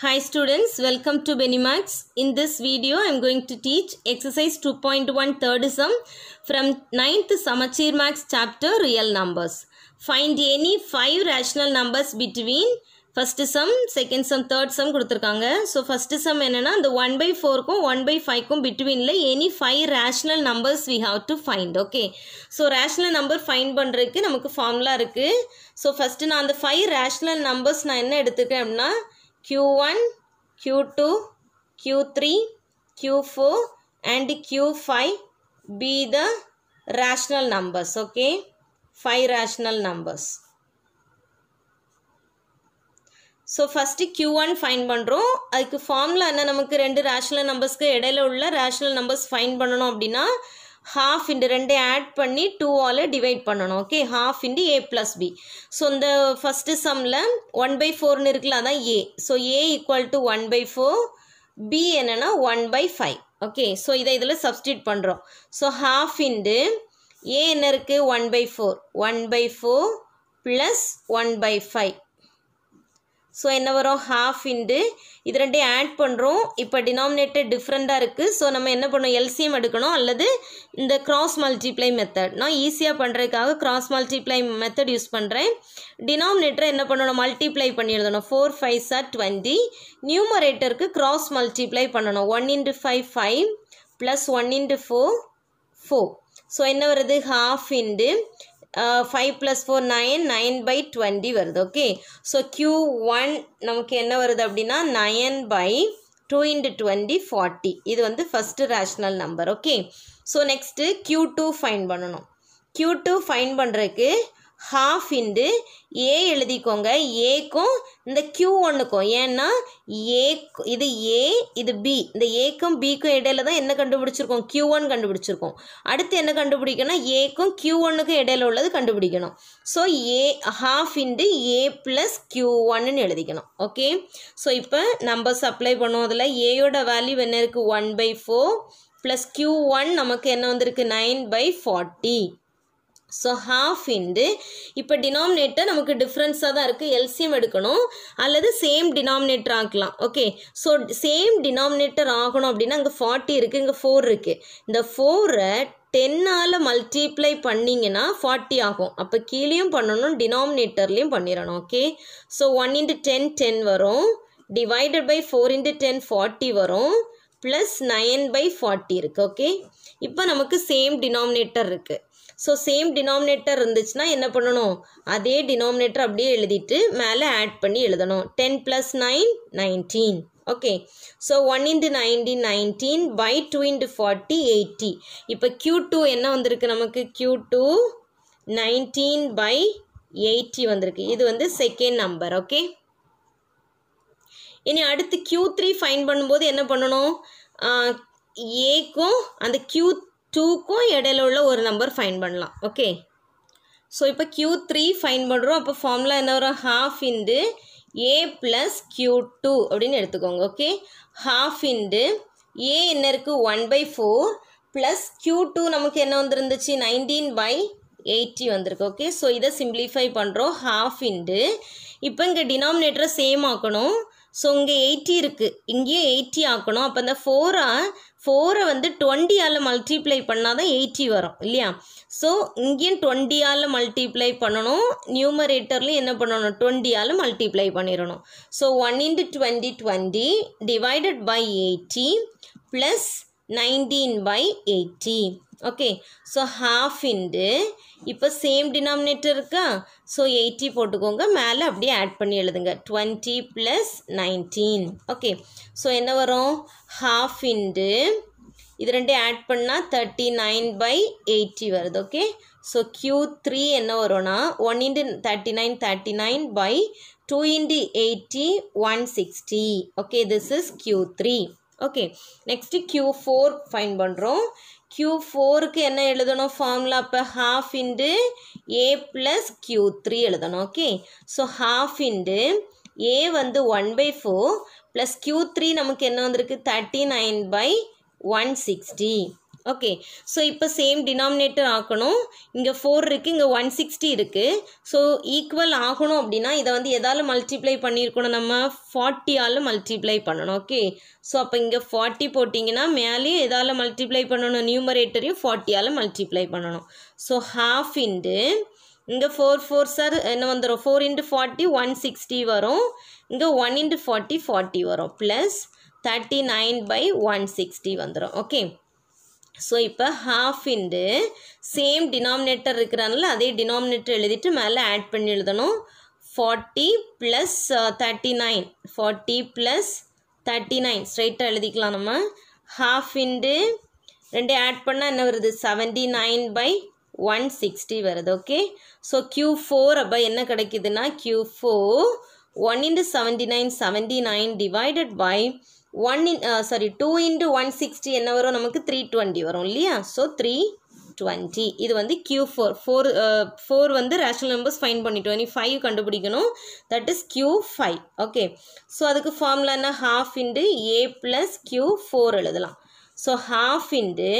Hi students, welcome to Benimax. In this video, I am going to teach exercise 2.1 third sum from 9th Samachir Max chapter real numbers. Find any 5 rational numbers between first sum second sum third sum கொடுத்துருக்காங்க so first sum என்னென்னா அந்த one by ஃபோருக்கும் one by ஃபைவ்க்கும் பிட்வீனில் any five rational numbers we have to find okay so rational number find பண்ணுறதுக்கு நமக்கு formula இருக்குது so first நான் அந்த ஃபைவ் ரேஷ்னல் நம்பர்ஸ் நான் என்ன எடுத்துருக்கேன் அப்படின்னா Q1, Q2, Q3, Q4 and Q5 be the rational numbers. Okay. 5 rational numbers. So first Q one find பண்ணுறோம் அதுக்கு ஃபார்மில் என்ன நமக்கு ரெண்டு ரேஷ்னல் நம்பர்ஸ்க்கு இடையில உள்ள ரேஷ்னல் நம்பர்ஸ் ஃபைன் பண்ணணும் அப்படின்னா ஹாஃப் இன்ட்டு ரெண்டே ஆட் பண்ணி டூவால் டிவைட் பண்ணணும் okay half into A plus B so இந்த ஃபஸ்ட்டு சம்மில் ஒன் பை ஃபோர்னு இருக்குல்ல அதான் A so A equal to one by four B என்னென்னா one by five okay so இதை இதில் சப்ஸ்டியூட் பண்ணுறோம் ஸோ ஹாஃப் இன்ட்டு ஏ என்ன இருக்குது one by four one by four plus one by five so என்ன வரும் ஹாஃப் இன்ட்டு இது ரெண்டையும் ஆட் பண்ணுறோம் இப்போ டினாமினேட்டர் டிஃப்ரெண்ட்டாக இருக்குது ஸோ நம்ம என்ன பண்ணோம் எல்சிஎம் எடுக்கணும் அல்லது இந்த க்ராஸ் மல்டிப்ளை மெத்தட் நான் ஈஸியாக பண்ணுறதுக்காக க்ராஸ் மல்டிப்ளை மெத்தட் யூஸ் பண்ணுறேன் டினாமினேட்டரை என்ன பண்ணணும் மல்டிப்ளை பண்ணியிருந்தோம் ஃபோர் ஃபைவ் சார் டுவெண்ட்டி நியூமரேட்டருக்கு கிராஸ் மல்டிப்ளை பண்ணணும் one into five five plus one into four four so என்ன வருது half into five plus four nine nine by twenty வருது ஓகே ஸோ க்யூ ஒன் நமக்கு என்ன வருது அப்படின்னா nine by two into twenty forty இது வந்து first rational number okay so next Q two find பண்ணணும் க்யூ டூ ஃபைன் பண்ணுறதுக்கு half into A எழுதிக்கோங்க ஏக்கும் இந்த கியூ ஒன்றுக்கும் ஏன்னா ஏ இது ஏ இது பி இந்த ஏக்கும் பிக்கும் இடையில தான் என்ன கண்டுபிடிச்சிருக்கோம் கியூ ஒன் கண்டுபிடிச்சிருக்கோம் அடுத்து என்ன கண்டுபிடிக்கணும் ஏக்கும் கியூ ஒன்றுக்கும் இடையில உள்ளது கண்டுபிடிக்கணும் so A half into A plus Q ஒன்னு எழுதிக்கணும் ஓகே ஸோ இப்போ நம்ம சப்ளை பண்ணுவோம் அதில் ஏயோட வேல்யூ என்ன இருக்குது one by four plus Q one நமக்கு என்ன வந்திருக்கு nine by forty so half into இப்போ denominator நமக்கு டிஃப்ரென்ஸாக தான் இருக்குது LCM எடுக்கணும் அல்லது சேம் denominator ஆக்கலாம் ஓகே ஸோ சேம் denominator ஆகணும் அப்படின்னா இங்கே ஃபார்ட்டி இருக்குது இங்கே ஃபோர் இருக்குது இந்த ஃபோரை டென்னால் மல்டிப்ளை பண்ணிங்கன்னா ஃபார்ட்டி ஆகும் அப்போ கீழேயும் பண்ணணும் denominatorலியும் பண்ணிடணும் okay so one into ten ten வரும் divided by four into ten forty வரும் ப்ளஸ் நயன் பை ஃபார்ட்டி இருக்குது ஓகே இப்போ நமக்கு சேம் denominator இருக்குது ஸோ சேம் டினாமினேட்டர் இருந்துச்சுன்னா என்ன பண்ணணும் அதே டினாமினேட்டர் அப்படியே எழுதிட்டு மேலே ஆட் பண்ணி எழுதணும் ten plus nine nineteen okay so one into nineteen nineteen by two into forty eighty இப்போ க்யூ டூ என்ன வந்திருக்கு நமக்கு Q two nineteen by eighty வந்திருக்கு இது வந்து செகண்ட் நம்பர் ஓகே இனி அடுத்து க்யூ த்ரீ ஃபைன் பண்ணும்போது என்ன பண்ணணும் ஏக்கும் அந்த க்யூ டூக்கும் இடையில உள்ள ஒரு நம்பர் ஃபைன் பண்ணலாம் ஓகே ஸோ இப்போ கியூ த்ரீ ஃபைன் பண்ணுறோம் அப்போ ஃபார்முலா என்ன வரும் half into A plus Q two அப்படின்னு எடுத்துக்கோங்க ஓகே ஹாஃப் இன்டு ஏ என்ன இருக்குது one by four plus Q two நமக்கு என்ன வந்துருந்துச்சு நைன்டீன் பை எயிட்டி வந்திருக்கு ஓகே ஸோ இதை சிம்பிளிஃபை பண்ணுறோம் ஹாஃப் இன்டு இப்போ இங்கே டினாமினேட்டரை சேம் ஆக்கணும் ஸோ இங்கே எயிட்டி இருக்குது இங்கேயும் எயிட்டி ஆக்கணும் அப்போ அந்த ஃபோரை ஃபோரை வந்து டுவெண்ட்டியால் மல்டிப்ளை பண்ணால் தான் எயிட்டி வரும் இல்லையா ஸோ இங்கேயும் டுவெண்ட்டியால் மல்டிப்ளை பண்ணணும் நியூமரேட்டர்லேயும் என்ன பண்ணணும் டுவெண்ட்டியால் மல்டிப்ளை பண்ணிடணும் so one into twenty twenty divided by eighty plus nineteen by eighty okay so half into இப்போ சேம் டினாமினேட்டர் இருக்கா ஸோ எயிட்டி போட்டுக்கோங்க மேலே அப்படியே ஆட் பண்ணி எழுதுங்க twenty plus nineteen okay so என்ன வரும் ஹாஃப் இன்டு இது ரெண்டே ஆட் பண்ணால் தேர்ட்டி நைன் பை எயிட்டி வருது ஓகே ஸோ க்யூ த்ரீ என்ன வரும்னா one into thirty nine thirty nine by two into eighty one sixty okay this is Q three okay next Q four find பண்ணுறோம் Q ஃபோருக்கு என்ன எழுதணும் formula அப்போ half into A plus Q3 three எழுதணும் okay so half A A வந்து one by four plus Q3 three நமக்கு என்ன வந்திருக்கு thirty nine by one sixty okay so இப்போ சேம் டினாமினேட்டர் ஆக்கணும் இங்கே ஃபோர் இருக்குது இங்கே ஒன் சிக்ஸ்டி இருக்குது ஸோ ஈக்குவல் ஆகணும் அப்படின்னா இதை வந்து எதால் மல்டிப்ளை பண்ணியிருக்கணும் நம்ம ஃபார்ட்டியால் மல்டிப்ளை பண்ணணும் ஓகே ஸோ அப்போ இங்கே ஃபார்ட்டி போட்டிங்கன்னா மேலேயும் எதால் மல்டிப்ளை பண்ணணும் நியூமரேட்டரையும் ஃபார்ட்டியால் மல்டிப்ளை பண்ணணும் ஸோ ஹாஃப் இன்ட்டு இங்கே ஃபோர் ஃபோர் சார் என்ன வந்துடும் four into forty one sixty வரும் இங்கே ஒன் இன்ட்டு ஃபார்ட்டி ஃபார்ட்டி வரும் plus thirty nine by one sixty வந்துடும் ஓகே ஸோ இப்போ ஹாஃப் இன்டு சேம் டினாமினேட்டர் இருக்கிறனால அதே டினாமினேட்டர் எழுதிட்டு மேலே ஆட் பண்ணி எழுதணும் forty plus thirty nine forty plus thirty nine ஸ்ட்ரைட்டாக எழுதிக்கலாம் நம்ம ஹாஃப் இன்டு ரெண்டு ஆட் பண்ணால் என்ன வருது seventy nine by one sixty வருது ஓகே ஸோ க்யூ ஃபோர் அப்போ என்ன கிடைக்குதுன்னா Q four one into seventy nine seventy nine divided by one in sorry two into one sixty என்ன வரும் நமக்கு த்ரீ டுவெண்ட்டி வரும் இல்லையா ஸோ த்ரீ டுவெண்ட்டி இது வந்து கியூ ஃபோர் ஃபோர் ஃபோர் வந்து ரேஷனல் நம்பர்ஸ் ஃபைன் பண்ணிட்டோம் இனி ஃபைவ் கண்டுபிடிக்கணும் that is Q five okay so அதுக்கு ஃபார்முலா என்ன half into A plus Q four எழுதலாம் ஸோ ஹாஃப் இன்ட்டு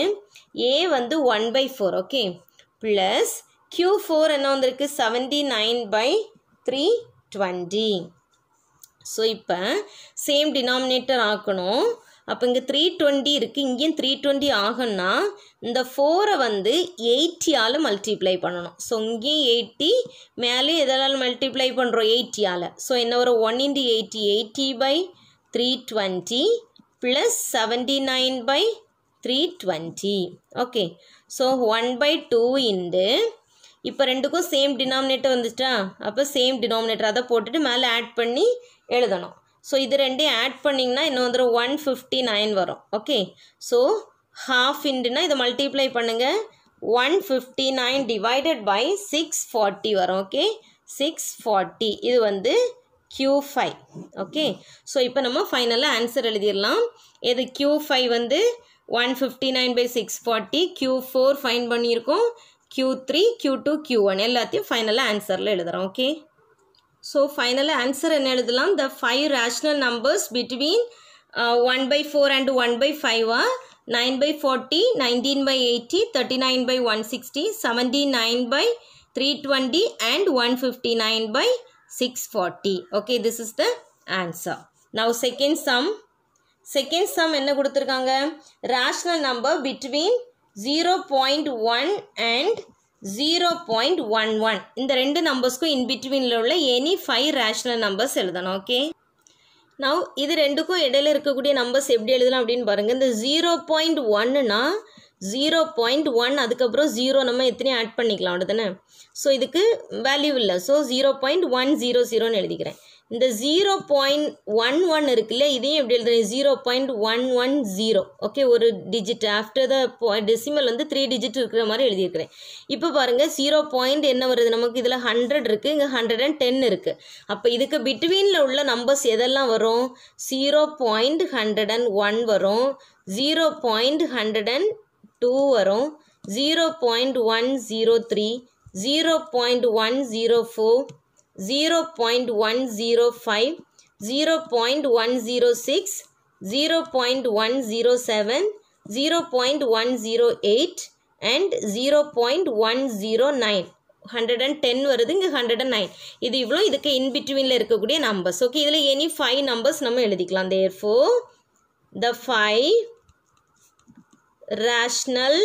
ஏ வந்து one by four okay plus Q four என்ன வந்திருக்கு seventy nine by three twenty so இப்போ same denominator ஆக்கணும் அப்போ இங்கே த்ரீ டுவெண்ட்டி இருக்குது இங்கேயும் த்ரீ டுவெண்ட்டி ஆகும்னா இந்த ஃபோரை வந்து எயிட்டியால் மல்டிப்ளை பண்ணணும் ஸோ இங்கேயும் எயிட்டி மேலேயும் எதனால் மல்டிப்ளை பண்ணுறோம் எயிட்டியால் ஸோ என்ன ஒரு one into eighty eighty by three twenty plus seventy nine by three twenty okay so one by two into இப்போ ரெண்டுக்கும் சேம் டினாமினேட்டர் வந்துச்சா அப்போ சேம் டினாமினேட்டர் அதை போட்டுட்டு மேலே ஆட் பண்ணி எழுதணும் ஸோ இது ரெண்டையும் ஆட் பண்ணிங்கன்னா இன்னும் வந்துடும் ஒன் ஃபிஃப்டி நைன் வரும் ஓகே ஸோ ஹாஃப் இன்டுனா இதை மல்டிப்ளை பண்ணுங்கள் one fifty nine divided by six forty வரும் ஓகே சிக்ஸ் ஃபார்ட்டி இது வந்து க்யூ ஃபைவ் ஓகே ஸோ இப்போ நம்ம ஃபைனலாக ஆன்சர் எழுதிடலாம் இது க்யூ ஃபைவ் வந்து one fifty nine by six forty Q four find பண்ணியிருக்கோம் Q three Q two Q one எல்லாத்தையும் ஃபைனலாக ஆன்சரில் எழுதுகிறோம் okay So final answer is the 5 rational numbers between uh, 1 by 4 and 1 by 5 are 9 by 40, 19 by 80, 39 by 160, 79 by 320 and 159 by 640. Okay, this is the answer. Now second sum. Second sum enna kuduthirukanga? Rational number between 0.1 and zero point one one இந்த ரெண்டு நம்பர்ஸ்க்கும் இன்பிட்வீனில் உள்ள any five rational numbers எழுதணும் okay now இது ரெண்டுக்கும் இடையில இருக்கக்கூடிய நம்பர்ஸ் எப்படி எழுதலாம் அப்படின்னு பாருங்கள் இந்த ஜீரோ பாயிண்ட் ஒன்னுனா ஜீரோ பாயிண்ட் ஒன் அதுக்கப்புறம் ஜீரோ நம்ம எத்தனையும் ஆட் பண்ணிக்கலாம் தானே ஸோ இதுக்கு வேல்யூ இல்லை so zero point one zero ஜீரோன்னு எழுதிக்கிறேன் இந்த ஜீரோ பாயிண்ட் ஒன் ஒன் இருக்குல்ல இதையும் எப்படி எழுதுறேன் zero point one one zero okay ஒரு டிஜிட் ஆஃப்டர் த டெசிமல் வந்து த்ரீ டிஜிட் இருக்கிற மாதிரி எழுதியிருக்கிறேன் இப்போ பாருங்கள் ஜீரோ பாயிண்ட் என்ன வருது நமக்கு இதில் ஹண்ட்ரட் இருக்குது இங்கே ஹண்ட்ரட் அண்ட் டென் இருக்குது அப்போ இதுக்கு பிட்வீனில் உள்ள நம்பர்ஸ் எதெல்லாம் வரும் zero point hundred and one வரும் zero point hundred and two வரும் zero point one zero three zero point one zero four zero point one zero five zero point one zero six zero point one zero seven zero point one zero eight and zero point one zero nine hundred and ten வருது இங்கே hundred and nine இது இவ்வளோ இதுக்கு இன்பிட்வீனில் இருக்கக்கூடிய numbers okay இதில் any five numbers நம்ம எழுதிக்கலாம் therefore the five rational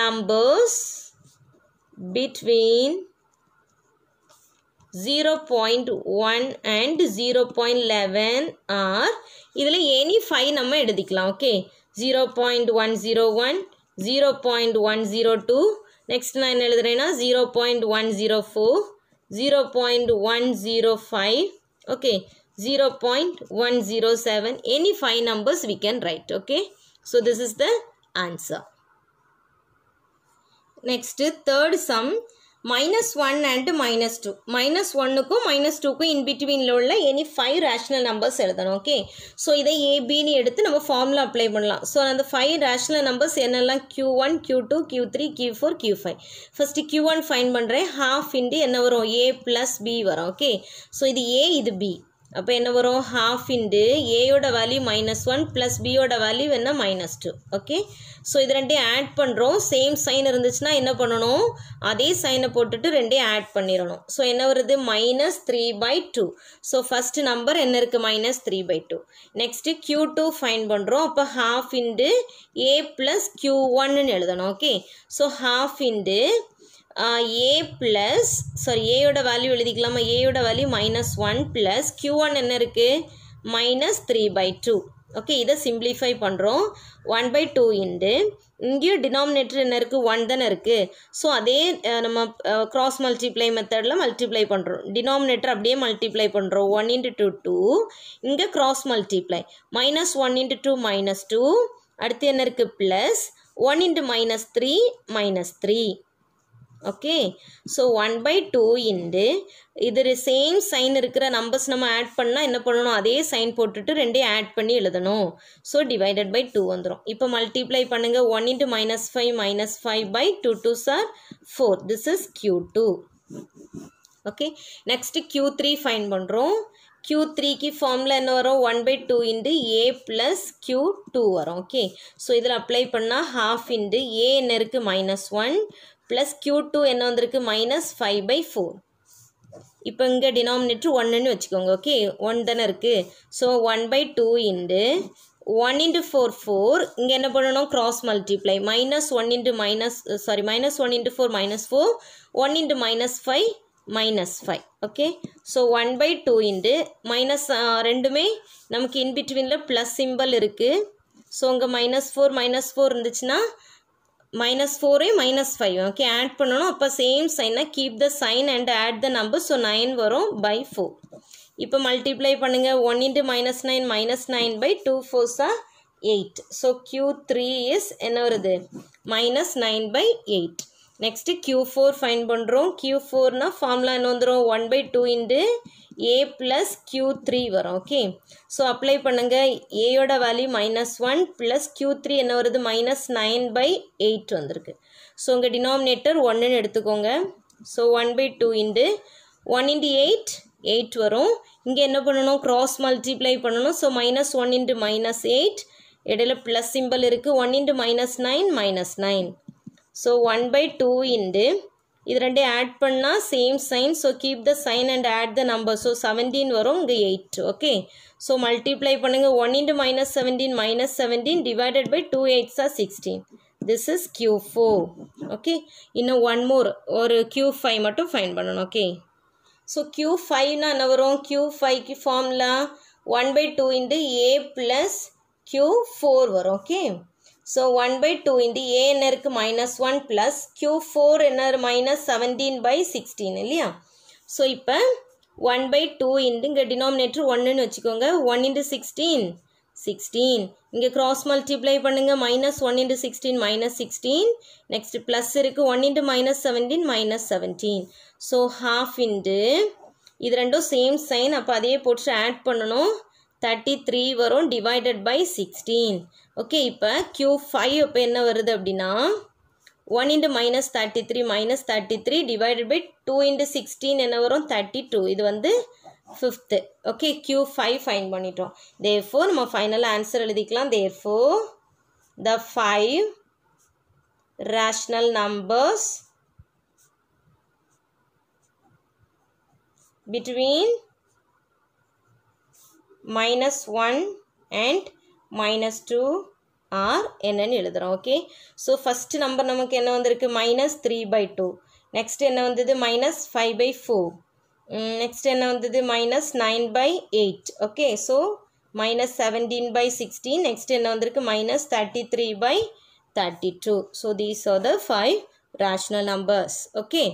numbers between 0.1 and 0.11 are இதில் any 5 நம்ம எடுதிக்கலாம் okay 0.101 0.102 next நான் எழுதுரேனா 0.104 0.105 okay 0.107 any 5 numbers we can write okay so this is the answer next third sum minus one and minus two minus ஒன்னுக்கும் minus டூக்கும் இன் பிட்வீனில் உள்ள any five rational numbers எழுதணும் ஓகே ஸோ இதை ஏபின்னு எடுத்து நம்ம ஃபார்முலா அப்ளை பண்ணலாம் ஸோ அந்த ஃபைவ் ரேஷ்னல் நம்பர்ஸ் என்னெல்லாம் Q one Q two Q three Q four Q five first Q one find பண்ணுறேன் ஹாஃப் இன்டு என்ன வரும் ஏ ப்ளஸ் பி வரும் ஓகே ஸோ இது ஏ இது பி அப்போ என்ன வரும் ஹாஃப் இன்டு ஏயோட வேல்யூ மைனஸ் ஒன் ப்ளஸ் பியோட வேல்யூ என்ன மைனஸ் டூ ஓகே ஸோ இது ரெண்டையும் ஆட் பண்ணுறோம் சேம் சைன் இருந்துச்சுன்னா என்ன பண்ணணும் அதே சைனை போட்டுட்டு ரெண்டையும் ஆட் பண்ணிடணும் ஸோ என்ன வருது minus three by two so first number என்ன இருக்குது minus three by two next Q two find பண்ணுறோம் அப்போ half into A plus Q ஒன்னு எழுதணும் okay so half into A plus sorry ஏயோட வேல்யூ எழுதிக்கலாமா ஏயோட value minus one plus Q one என்ன இருக்குது minus three by two okay இதை சிம்பிளிஃபை பண்ணுறோம் ஒன் பை டூ இண்டு இங்கேயும் டினாமினேட்டர் என்ன இருக்குது ஒன் தானே இருக்குது ஸோ அதே நம்ம க்ராஸ் மல்டிப்ளை மெத்தடில் மல்டிப்ளை பண்ணுறோம் டினாமினேட்டர் அப்படியே மல்டிப்ளை பண்ணுறோம் ஒன் இன்ட்டு டூ டூ இங்கே cross multiply minus one into two minus two அடுத்து என்ன இருக்குது plus one into minus three minus three okay so one by two into இது சேம் சைன் இருக்கிற நம்பர்ஸ் நம்ம ஆட் பண்ணால் என்ன பண்ணணும் அதே சைன் போட்டுட்டு ரெண்டையும் ஆட் பண்ணி எழுதணும் ஸோ டிவைடட் பை டூ வந்துடும் இப்போ மல்டிப்ளை பண்ணுங்கள் one into minus five minus five by two two sir four this is Q two okay next Q three find பண்ணுறோம் க்யூ த்ரீக்கு ஃபார்மில் என்ன வரும் one by two into A plus Q two வரும் okay so இதில் apply பண்ணால் half into A என்ன இருக்குது minus one plus Q two என்ன வந்திருக்கு மைனஸ் ஃபைவ் பை ஃபோர் இப்போ இங்கே டினாமினேட்ரு ஒன்றுன்னு வச்சுக்கோங்க ஓகே ஒன் தானே இருக்குது so one by two into one into four four இங்கே என்ன பண்ணணும் cross multiply minus one into minus sorry minus one into four minus four one into minus five minus five okay so one by two into minus ரெண்டுமே நமக்கு இன்பிட்வீனில் plus simple இருக்குது so இங்கே minus four minus four இருந்துச்சுன்னா minus A minus five okay add பண்ணணும் அப்போ same சைனை keep the sign and add the number so nine வரும் பை ஃபோர் இப்போ multiply பண்ணுங்கள் one into minus nine minus 9 by two ஃபோர்ஸா eight so Q three is என்ன வருது minus nine by eight next Q four find பண்ணுறோம் Q ஃபோர்னால் formula 1 by one by two into A plus q3 three வரும் okay so apply பண்ணுங்கள் ஏயோட value minus one plus plus three என்ன வருது minus 9 by eight வந்திருக்கு so உங்கள் 1 ஒன்றுன்னு எடுத்துக்கோங்க so one by two into one into eight eight வரும் இங்கே என்ன பண்ணணும் cross மல்டிப்ளை பண்ணணும் so minus one into minus eight இடையில ப்ளஸ் symbol இருக்குது one into minus nine minus nine so one by two into இது ரெண்டையும் ஆட் பண்ணால் same sign so keep the sign and add the number so seventeen வரும் இங்கே eight okay so multiply பண்ணுங்கள் one into minus seventeen minus seventeen divided by two eights are sixteen this is Q four okay இன்னும் one more ஒரு Q five மட்டும் find பண்ணணும் okay so Q ஃபைவ்னா என்ன வரும் கியூ ஃபைவ்க்கு ஃபார்ம்லாம் one by two into A plus Q four வரும் okay so one by two into A என்ன இருக்குது minus one plus Q four என்ன மைனஸ் செவன்டீன் பை சிக்ஸ்டீன் இல்லையா ஸோ இப்போ ஒன் பை டூ இன்ட்டு இங்கே டினாமினேட்டர் ஒன்றுன்னு வச்சுக்கோங்க ஒன் இன்ட்டு சிக்ஸ்டீன் சிக்ஸ்டீன் இங்கே க்ராஸ் மல்டிப்ளை பண்ணுங்கள் minus one into sixteen minus sixteen next plus இருக்குது one into minus seventeen minus seventeen so half into இது ரெண்டும் சேம் சைன் அப்போ அதையே போட்டு ஆட் பண்ணணும் தேர்ட்டி த்ரீ வரும் டிவைடட் பை சிக்ஸ்டீன் ஓகே இப்போ Q5 ஃபைவ் இப்போ என்ன வருது அப்படின்னா one into minus thirty three minus thirty three divided by two sixteen என்ன வரும் தேர்ட்டி டூ இது வந்து fifth okay Q5 five fine பண்ணிட்டோம் தேர் ஃபோர் நம்ம ஃபைனலாக ஆன்சர் எழுதிக்கலாம் therefore the five rational numbers between minus 1 and minus 2 are என்னன்னு எழுதுகிறோம் ஓகே ஸோ ஃபஸ்ட்டு நம்பர் நமக்கு என்ன வந்திருக்கு minus three by two next என்ன வந்தது minus five by four next என்ன வந்தது minus nine by eight okay so minus seventeen by sixteen next என்ன வந்திருக்கு minus thirty three by thirty two so these are the five rational numbers okay